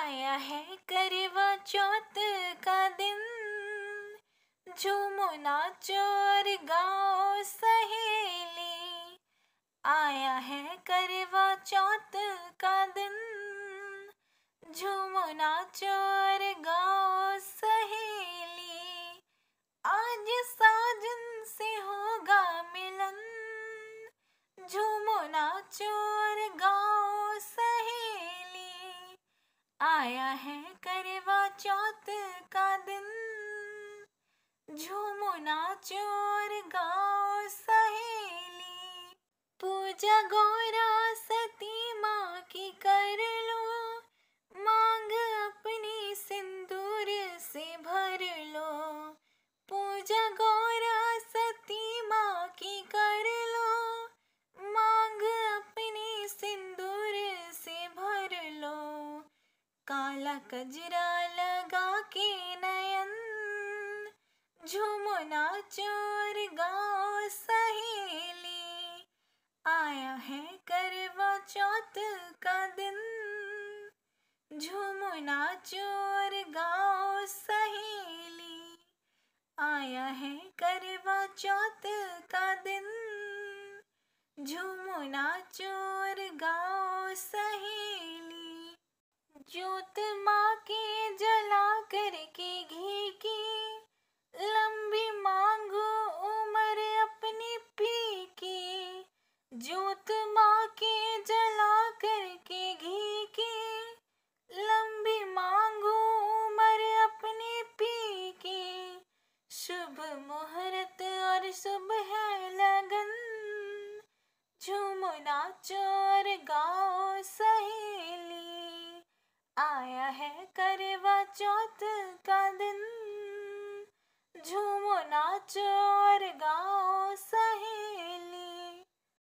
आया है करवा चौथ का दिन झूमो नाचो और गाओ सहेली आया है करवा चौथ का दिन झूमो नाचो और गाओ सहेली आज साजन से होगा मिलन झूमो नाचो है करवा चौथ का दिन झूमो नाचो और गाओ सहेली पूजा गौरा सती माँ की कर लो मांग अपनी सिंदूर से भर लो पूजा गौरा सती माँ की कर कजरा लगा के नयन झुमुना चोर गाओ सहेली आया है करवा चौथ का दिन झुमुना चोर गाओ सहेली आया है करवा चौथ का दिन झुमुना चोर गाओ सहेली जोत माँ के जला करके घी की लंबी मांगो उम्र अपनी पी की जोत माँ के जला करके घी की लंबी मांगो उम्र अपनी पी की शुभ मुहूर्त और शुभ है लगन झूमो नाचो और गाओ सर चौथ का दिन झूमो नाचो और